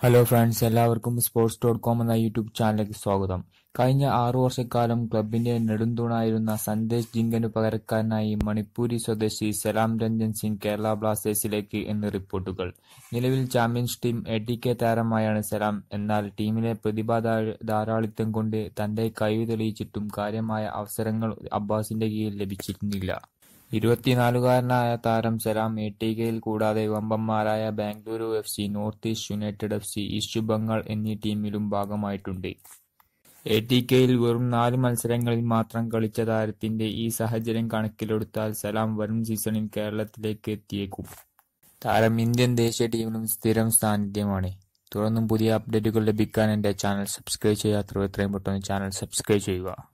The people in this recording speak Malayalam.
ഹലോ ഫ്രണ്ട്സ് എല്ലാവർക്കും സ്പോർട്സ് ഡോട്ട് കോം എന്ന യൂട്യൂബ് ചാനലിലേക്ക് സ്വാഗതം കഴിഞ്ഞ ആറു വർഷക്കാലം ക്ലബിന്റെ നെടുന്തൂണായിരുന്ന സന്ദേശ് ജിങ്കന് പകരക്കാരനായി മണിപ്പൂരി സ്വദേശി സലാം രഞ്ജൻ സിംഗ് കേരള ബ്ലാസ്റ്റേഴ്സിലേക്ക് എന്ന് റിപ്പോർട്ടുകൾ നിലവിൽ champions team A T K താരമായാണ് സലാം എന്നാൽ ടീമിലെ പ്രതിഭാ ധാരാളിത്തം കൊണ്ട് തന്റെ കഴിവ് തെളിയിച്ചിട്ടും കാര്യമായ അവസരങ്ങൾ അബ്ബാസിന്റെ കീഴിൽ ലഭിച്ചിരുന്നില്ല ഇരുപത്തിനാലുകാരനായ താരം സലാം എട്ടികയിൽ കൂടാതെ വമ്പന്മാരായ F FC, north east united FC, east Bengal എന്നീ ടീമിലും ഭാഗമായിട്ടുണ്ട്. എടികെയിൽ വെറും നാല് മത്സരങ്ങളിൽ മാത്രം കളിച്ച താരത്തിന്റെ ഈ സാഹചര്യം കണക്കിലെടുത്താൽ സലാം വരും സീസണിൽ കേരളത്തിലേക്ക് എത്തിയേക്കും. താരം ഇന്ത്യൻ ദേശീയ ടീമിലും സ്ഥിരം സാന്നിധ്യമാണ്. തുടർന്നും പുതിയ അപ്ഡേറ്റുകൾ ലഭിക്കാൻ എൻ്റെ ചാനൽ സബ്സ്ക്രൈബ് ചെയ്യാത്തവർ എത്രയും പെട്ടെന്ന് ചാനൽ സബ്സ്ക്രൈബ് ചെയ്യുക.